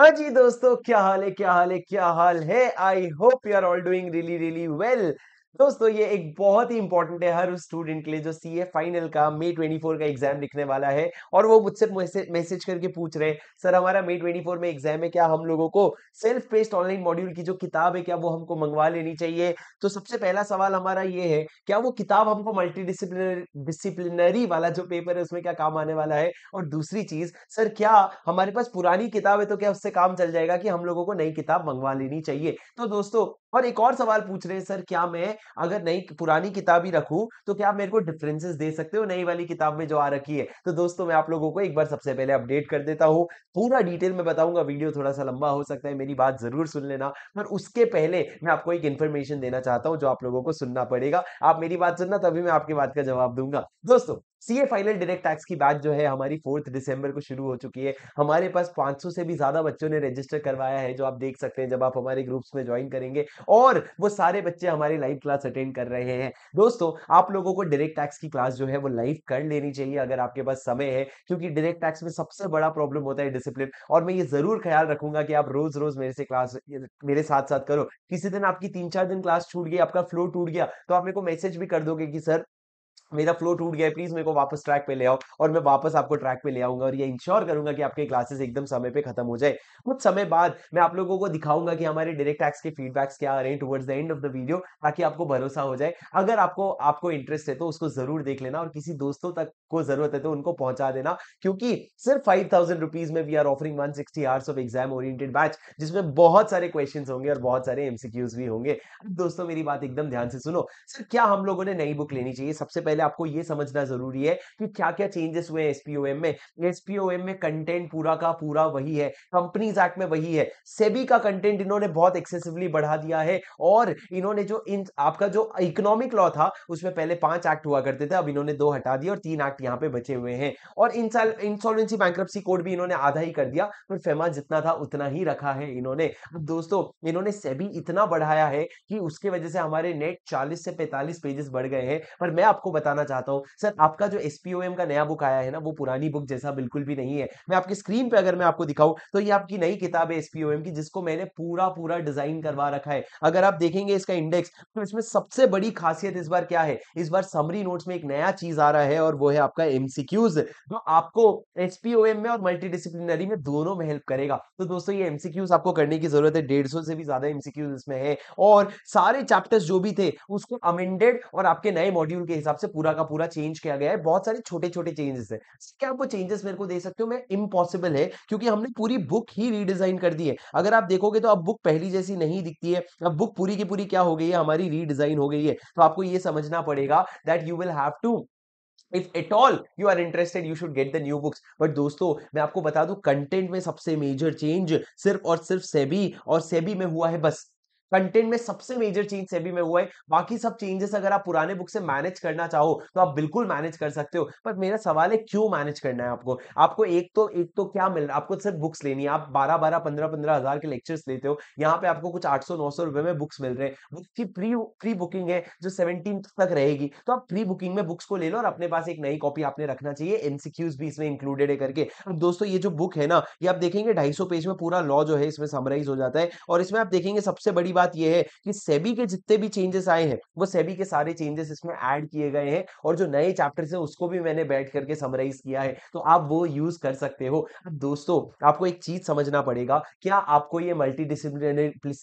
हाँ जी दोस्तों क्या हाल है क्या हाल है क्या हाल है I hope you are all doing really really well दोस्तों ये एक बहुत ही इंपॉर्टेंट है हर स्टूडेंट के लिए जो सी ए फाइनल का मे 24 का एग्जाम लिखने वाला है और वो मुझसे मैसेज करके पूछ रहे हैं सर हमारा मे 24 में एग्जाम है क्या हम लोगों को सेल्फ पेस्ट ऑनलाइन मॉड्यूल की जो किताब है क्या वो हमको मंगवा लेनी चाहिए तो सबसे पहला सवाल हमारा ये है क्या वो किताब हमको मल्टी डिसिप्लिनरी वाला जो पेपर है उसमें क्या काम आने वाला है और दूसरी चीज सर क्या हमारे पास पुरानी किताब है तो क्या उससे काम चल जाएगा कि हम लोगों को नई किताब मंगवा लेनी चाहिए तो दोस्तों और एक और सवाल पूछ रहे हैं सर क्या मैं अगर नई पुरानी किताब ही रखूं तो क्या आप मेरे को डिफरेंसेस दे सकते हो नई वाली किताब में जो आ रखी है तो दोस्तों मैं आप लोगों को एक बार सबसे पहले अपडेट कर देता हूँ पूरा डिटेल में बताऊंगा वीडियो थोड़ा सा लंबा हो सकता है मेरी बात जरूर सुन लेना पर उसके पहले मैं आपको एक इन्फॉर्मेशन देना चाहता हूँ जो आप लोगों को सुनना पड़ेगा आप मेरी बात सुनना तभी मैं आपकी बात का जवाब दूंगा दोस्तों सीए फाइनल डायरेक्ट टैक्स की बात जो है हमारी फोर्थ दिसंबर को शुरू हो चुकी है हमारे पास 500 से भी ज्यादा बच्चों ने रजिस्टर करवाया है जो आप देख सकते हैं जब आप हमारे ग्रुप्स में ज्वाइन करेंगे और वो सारे बच्चे हमारी लाइव क्लास अटेंड कर रहे हैं दोस्तों आप लोगों को डायरेक्ट टैक्स की क्लास जो है वो लाइव कर लेनी चाहिए अगर आपके पास समय है क्योंकि डायरेक्ट टैक्स में सबसे बड़ा प्रॉब्लम होता है डिसिप्लिन और मैं ये जरूर ख्याल रखूंगा कि आप रोज रोज मेरे से क्लास मेरे साथ साथ करो किसी दिन आपकी तीन चार दिन क्लास छूट गई आपका फ्लो टूट गया तो आप मेरे को मैसेज भी कर दोगे कि सर मेरा फ्लो टूट गया है प्लीज मेरे को वापस ट्रैक पे ले आओ और मैं वापस आपको ट्रैक पे ले आऊंगा और ये इंश्योर करूंगा कि आपके क्लासेस एकदम समय पे खत्म हो जाए कुछ समय बाद मैं आप लोगों को दिखाऊंगा कि हमारे डायरेक्ट टैक्स के फीडबैक्स क्या आ रहे हैं towards the end of the video ताकि आपको भरोसा हो जाए अगर आपको आपको इंटरेस्ट है तो उसको जरूर देख लेना और किसी दोस्तों तक को जरूरत है तो उनको पहुंचा देना क्योंकि सिर्फ फाइव थाउजेंड रुपीज में we are offering one sixty hours of exam oriented batch जिसमें बहुत सारे क्वेश्चन होंगे और बहुत सारे एमसीक्यूज भी होंगे दोस्तों मेरी बात एकदम ध्यान से सुनो सर क्या हम लोगों ने नई बुक लेनी चाहिए सबसे पहले पहले आपको ये समझना जरूरी है कि क्या क्या चेंजेस हुए हैं एसपीओएम में एसपीओएम में कंटेंट पूरा का पूरा वही है कंपनीज एक्ट में वही है सेबी का कंटेंट इन्होंने बहुत एक्सेसिवली बढ़ा दिया है और इन्होंने जो इन आपका जो इकोनॉमिक लॉ था उसमें पहले पांच एक्ट हुआ करते थे अब इन्होंने दो हटा दिए और तीन एक्ट यहाँ पे बचे हुए हैं और इंसॉल्वेंसी बैंक्रप्सी कोड भी इन्होंने आधा ही कर दिया पर फेमा जितना था उतना ही रखा है इन्होंने अब दोस्तों इन्होंने सेबी इतना बढ़ाया है कि उसके वजह से हमारे नेट चालीस से पैंतालीस पेजेस बढ़ गए हैं पर मैं आपको बता बताना चाहता हूँ सर आपका जो एस का नया बुक आया है ना वो पुरानी बुक जैसा बिल्कुल भी नहीं है मैं आपकी स्क्रीन पर अगर मैं आपको दिखाऊँ तो ये आपकी नई किताब है एस की जिसको मैंने पूरा पूरा डिजाइन करवा रखा है अगर आप देखेंगे इसका इंडेक्स तो इसमें सबसे बड़ी खासियत इस बार क्या है इस बार समरी नोट्स में एक नया चीज आ रहा है और वो है आपका एमसीक्यूज जो आपको एसपीओएम में और मल्टीडिसिप्लिनरी में दोनों में हेल्प करेगा तो दोस्तों ये एमसीक्यूज आपको करने की जरूरत है डेढ़ सौ से भी ज्यादा एमसीक्यूज इसमें है और सारे चैप्टर्स जो भी थे उसको अमेंडेड और आपके नए मॉड्यूल के हिसाब से पूरा का पूरा चेंज किया गया है बहुत सारे छोटे छोटे चेंजेस है क्या आप वो चेंजेस मेरे को दे सकते हो मैं इम्पॉसिबल है क्योंकि हमने पूरी बुक ही रीडिजाइन कर दी है अगर आप देखोगे तो अब बुक पहली जैसी नहीं दिखती है अब बुक पूरी की पूरी क्या हो गई है हमारी रीडिजाइन हो गई है तो आपको ये समझना पड़ेगा that you will have to If at all you are interested, you should get the new books. But दोस्तों मैं आपको बता दू कंटेंट में सबसे मेजर चेंज सिर्फ और सिर्फ सेबी और सेबी में हुआ है बस कंटेंट में सबसे मेजर चेंज सेबी में हुआ है बाकी सब चेंजेस अगर आप पुराने बुक से मैनेज करना चाहो तो आप बिल्कुल मैनेज कर सकते हो पर मेरा सवाल है क्यों मैनेज करना है आपको आपको एक तो एक तो क्या मिल रहा है आपको सिर्फ बुक्स लेनी है आप बारह बारह पंद्रह पंद्रह हजार के लेक्चर्स लेते हो यहाँ पे आपको कुछ आठ सौ नौ सौ रुपए में बुक्स मिल रहे हैं बुक्स की प्री प्री बुकिंग है जो सेवनटीन तक रहेगी तो आप प्री बुकिंग में बुक्स को ले लो और अपने पास एक नई कॉपी आपने रखना चाहिए एनसीक्यूज भी इसमें इंक्लूडेड है करके अब दोस्तों ये जो बुक है ना ये आप देखेंगे ढाई पेज में पूरा लॉ जो है इसमें समराइज हो जाता है और इसमें आप देखेंगे सबसे बड़ी बात बात यह है कि सेबी के जितने भी चेंजेस आए हैं वो सेबी के सारे चेंजेस इसमें ऐड किए गए हैं और जो नए चैप्टर्स है उसको भी मैंने बैठ करके समराइज किया है तो आप वो यूज कर सकते हो अब दोस्तों आपको एक चीज समझना पड़ेगा क्या आपको ये मल्टी डिसिप्लिनरी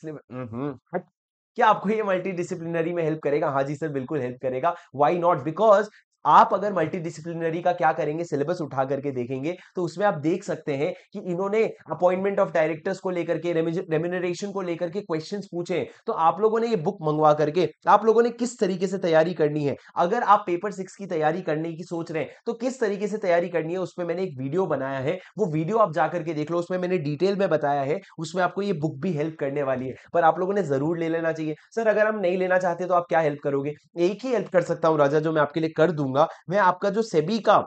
क्या आपको ये मल्टीडिसिप्लिनरी में हेल्प करेगा हाँ जी सर बिल्कुल हेल्प करेगा व्हाई नॉट बिकॉज आप अगर मल्टीडिसिप्लिनरी का क्या करेंगे सिलेबस उठा करके देखेंगे तो उसमें आप देख सकते हैं कि इन्होंने अपॉइंटमेंट ऑफ डायरेक्टर्स को लेकर के रेम्यूनरेशन को लेकर के क्वेश्चन पूछे तो आप लोगों ने ये बुक मंगवा करके आप लोगों ने किस तरीके से तैयारी करनी है अगर आप पेपर सिक्स की तैयारी करने की सोच रहे हैं तो किस तरीके से तैयारी करनी है उसमें मैंने एक वीडियो बनाया है वो वीडियो आप जाकर के देख लो उसमें मैंने डिटेल में बताया है उसमें आपको ये बुक भी हेल्प करने वाली है पर आप लोगों ने जरूर ले लेना चाहिए सर अगर हम नहीं लेना चाहते तो आप क्या हेल्प करोगे एक ही हेल्प कर सकता हूँ राजा जो मैं आपके लिए कर दूंगा दूंगा मैं आपका जो सेबी का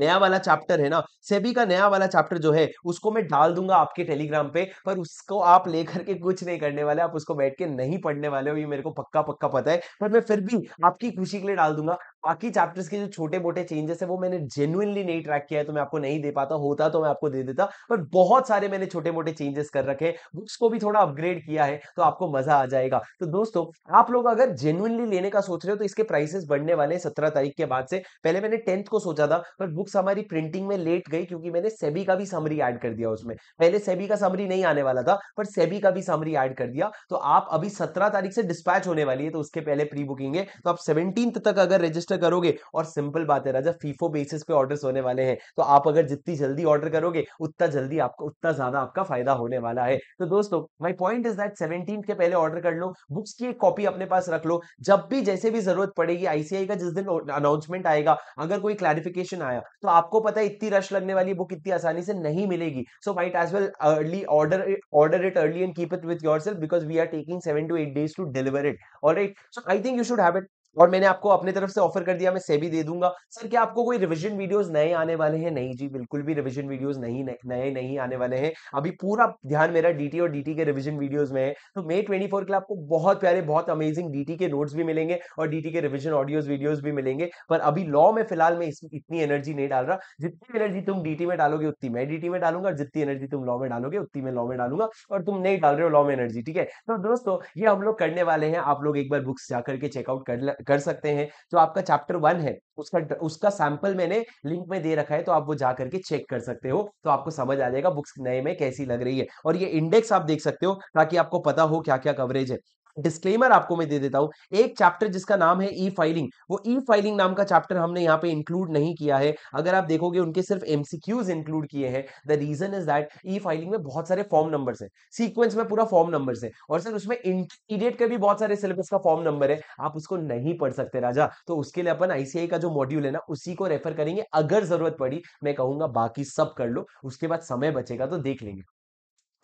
नया वाला चैप्टर है ना सेबी का नया वाला चैप्टर जो है उसको मैं डाल दूंगा आपके टेलीग्राम पे पर उसको आप लेकर के कुछ नहीं करने वाले आप उसको बैठ के नहीं पढ़ने वाले हो ये मेरे को पक्का पक्का पता है पर मैं फिर भी आपकी खुशी के लिए डाल दूंगा बाकी चैप्टर्स के जो छोटे मोटे चेंजेस है वो मैंने जेनुअनली नहीं ट्रैक किया है तो मैं आपको नहीं दे पाता होता तो मैं आपको दे देता पर बहुत सारे मैंने छोटे मोटे चेंजेस कर रखे बुक्स को भी थोड़ा अपग्रेड किया है तो आपको मजा आ जाएगा तो दोस्तों आप लोग अगर जेनुअनली लेने का सोच रहे हो तो इसके प्राइसेस बढ़ने वाले हैं सत्रह तारीख के बाद से पहले मैंने टेंथ को सोचा था पर बुक्स हमारी प्रिंटिंग में लेट गई क्योंकि मैंने सेबी का भी समरी एड कर दिया उसमें पहले सेबी का समरी नहीं आने वाला था पर सेबी का भी समरी एड कर दिया तो आप अभी सत्रह तारीख से डिस्पैच होने वाली है तो उसके पहले प्री बुकिंग है तो आप सेवनटीन तक अगर रजिस्टर से करोगे और सिंपल बात है राजा फीफो बेसिस पे ऑर्डर्स होने वाले हैं तो आप अगर जितनी जल्दी ऑर्डर करोगे उतना जल्दी आपको उतना ज्यादा आपका फायदा होने वाला है तो दोस्तों my point is that seventeen के पहले ऑर्डर कर लो बुक्स की एक कॉपी अपने पास रख लो जब भी जैसे भी जरूरत पड़ेगी आईसीआई का जिस दिन अनाउंसमेंट आएगा अगर कोई क्लैरिफिकेशन आया तो आपको पता है इतनी रश लगने वाली बुक इतनी आसानी से नहीं मिलेगी so might as well early order order it early and keep it with yourself because we are taking seven to eight days to deliver it all right so I think you should have it और मैंने आपको अपने तरफ से offer कर दिया मैं सेबी दे दूंगा सर क्या आपको कोई रिविजन वीडियोज नए आने वाले हैं नहीं जी बिल्कुल भी रिविजन वीडियोज नहीं नए नहीं आने वाले हैं अभी पूरा ध्यान मेरा डीटी और डीटी के रिविजन वीडियोज में है तो मे ट्वेंटी फोर के लिए आपको बहुत प्यारे बहुत अमेजिंग डीटी के नोट्स भी मिलेंगे और डीटी के रिविजन ऑडियोज वीडियोज भी मिलेंगे पर अभी लॉ में फिलहाल मैं इतनी एनर्जी नहीं डाल रहा जितनी एनर्जी तुम डीटी में डालोगे उतनी मैं डीटी में डालूंगा और जितनी एनर्जी तुम लॉ में डालोगे उतनी मैं लॉ में डालूंगा और तुम नहीं डाल रहे हो लॉ में एनर्जी ठीक है तो दोस्तों ये हम लोग करने वाले हैं आप लोग एक बार बुक्स जाकर के चेकआउट कर कर सकते हैं जो आपका चैप्टर वन है उसका उसका सैंपल मैंने लिंक में दे रखा है तो आप वो जा करके चेक कर सकते हो तो आपको समझ आ जाएगा बुक्स नए में कैसी लग रही है और ये इंडेक्स आप देख सकते हो ताकि आपको पता हो क्या क्या कवरेज है डिस्क्लेमर आपको मैं दे देता हूं एक चैप्टर जिसका नाम है ई फाइलिंग वो ई फाइलिंग नाम का चैप्टर हमने यहाँ पे इंक्लूड नहीं किया है अगर आप देखोगे उनके सिर्फ एमसीक्यूज इंक्लूड किए हैं the reason is that e filing में बहुत सारे फॉर्म नंबर है सीक्वेंस में पूरा फॉर्म नंबर है और सर उसमें इंटरमीडिएट का भी बहुत सारे सिलेबस का फॉर्म नंबर है आप उसको नहीं पढ़ सकते राजा तो उसके लिए अपन आईसीआई का जो मॉड्यूल है ना उसी को रेफर करेंगे अगर जरूरत पड़ी मैं कहूंगा बाकी सब कर लो उसके बाद समय बचेगा तो देख लेंगे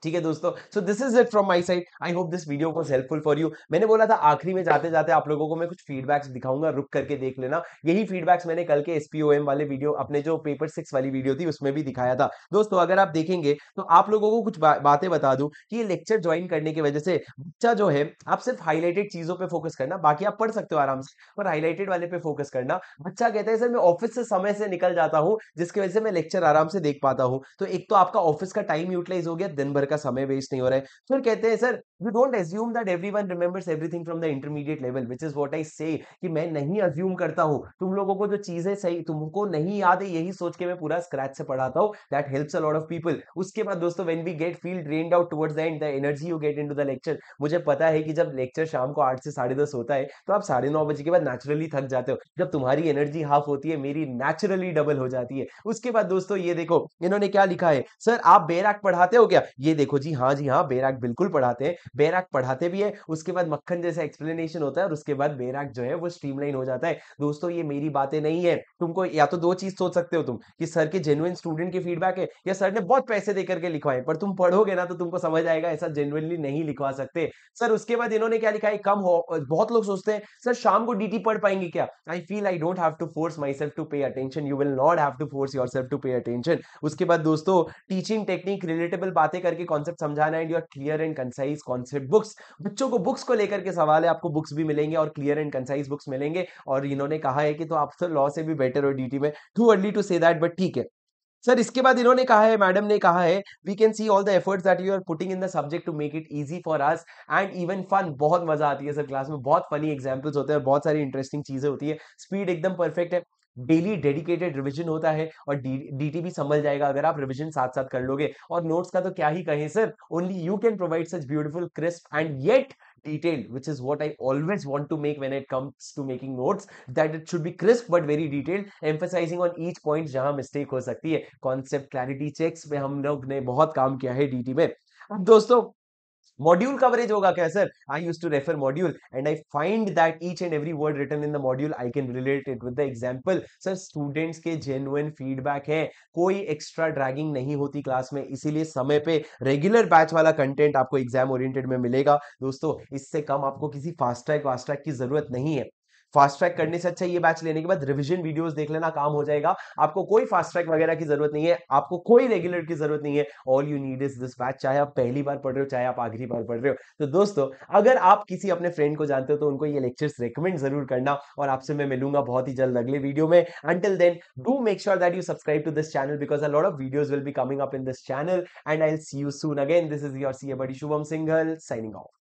ठीक है दोस्तों so this is it from my side I hope this video was helpful for you मैंने बोला था आखिरी में जाते जाते आप लोगों को मैं कुछ फीडबैक्स दिखाऊंगा रुक करके देख लेना यही फीडबैक्स मैंने कल के एसपीओएम वाले वीडियो अपने जो पेपर सिक्स वाली वीडियो थी उसमें भी दिखाया था दोस्तों अगर आप देखेंगे तो आप लोगों को कुछ बा, बातें बता दू कि ये लेक्चर ज्वाइन करने की वजह से बच्चा जो है आप सिर्फ हाईलाइटेड चीजों पर फोकस करना बाकी आप पढ़ सकते हो आराम से पर हाईलाइटेड वाले पे फोकस करना बच्चा कहता है सर मैं ऑफिस से समय से निकल जाता हूँ जिसकी वजह से मैं लेक्चर आराम से देख पाता हूँ तो एक तो आपका ऑफिस का टाइम यूटिलाइज हो गया दिन भर का समय वेस्ट नहीं हो रहा है फिर कहते हैं sir you don't assume that everyone remembers everything from the intermediate level which is what I say कि मैं नहीं अज्यूम करता हूँ तुम लोगों को जो चीजें सही तुमको नहीं याद है यही सोच के मैं पूरा स्क्रैच से पढ़ाता हूँ that helps a lot of people उसके बाद दोस्तों when we get feel drain out towards the end the energy you get into the lecture मुझे पता है कि जब लेक्चर शाम को आठ से साढ़े दस होता है तो आप साढ़े नौ बजे के बाद नेचुरली थक जाते हो जब तुम्हारी एनर्जी हाफ होती है मेरी नेचुरली डबल हो जाती है उसके बाद दोस्तों ये देखो इन्होंने क्या लिखा है सर आप बेराक पढ़ाते हो क्या ये देखो जी हाँ जी हाँ बेराक बिल्कुल पढ़ाते हैं बैराग पढ़ाते भी है उसके बाद मक्खन जैसा एक्सप्लेनेशन होता है और उसके बाद बैराग जो है वो स्ट्रीमलाइन हो जाता है दोस्तों ये मेरी बातें नहीं है तुमको या तो दो चीज सोच सकते हो तुम कि सर के जेनुअन स्टूडेंट की फीडबैक है या सर ने बहुत पैसे देकर के लिखवाए पर तुम पढ़ोगे ना तो तुमको समझ आएगा ऐसा जेनुअनली नहीं लिखवा सकते सर उसके बाद इन्होंने क्या लिखा है कम हो बहुत लोग सोचते हैं सर शाम को डीटी पढ़ पाएंगे क्या I feel I don't have to force myself to pay attention you will not have to force yourself to pay attention उसके बाद दोस्तों टीचिंग टेक्निक रिलेटेबल बातें करके कॉन्सेप्ट समझाना and your clear and concise concept से books बच्चों को books को लेकर के सवाल है आपको बुक्स भी मिलेंगे और क्लियर एंड कंसाइज बुक्स मिलेंगे और इन्होंने कहा है कि तो आप सर तो लॉ से भी बेटर हो डीटी में too early to say that but ठीक है सर इसके बाद इन्होंने कहा है मैडम ने कहा है we can see all the efforts that you are putting in the subject to make it easy for us and even fun बहुत मजा आती है सर क्लास में बहुत फनी एग्जांपल्स होते हैं बहुत सारी इंटरेस्टिंग चीजें होती है स्पीड एकदम परफेक्ट है डेली डेडिकेटेड रिविजन होता है और डी टी भी संभल जाएगा अगर आप रिविजन साथ साथ कर लोगे और नोट्स का तो क्या ही कहें sir only you can provide such beautiful crisp and yet detail which is what I always want to make when it comes to making notes that it should be crisp but very detailed emphasising on each point जहां mistake हो सकती है concept clarity checks में हम लोग ने बहुत काम किया है डी में अब दोस्तों मॉड्यूल कवरेज होगा क्या sir I use to refer module and I find that each and every word written in the module I can relate it with the example sir students के जेन्युन फीडबैक है कोई extra dragging नहीं होती class में इसीलिए समय पे regular batch वाला कंटेंट आपको एग्जाम ओरिएंटेड में मिलेगा दोस्तों इससे कम आपको किसी फास्ट ट्रैक वास्ट ट्रैक की जरूरत नहीं है फास्ट ट्रैक करने से अच्छा ये बैच लेने के बाद रिविजन वीडियोस देख लेना काम हो जाएगा आपको कोई फास्ट ट्रैक वगैरह की जरूरत नहीं है आपको कोई रेगुलर की जरूरत नहीं है all you need is this batch चाहे आप पहली बार पढ़ रहे हो चाहे आप आखिरी बार पढ़ रहे हो तो दोस्तों अगर आप किसी अपने फ्रेंड को जानते हो तो उनको ये लेक्चर्स रिकमेंड जरूर करना और आपसे मैं मिलूंगा बहुत ही जल्द अगले वीडियो में until then do make sure that you subscribe to this channel because a lot of videos will be coming up in this channel and I see you soon again this is your C buddy Shubham Singhal signing of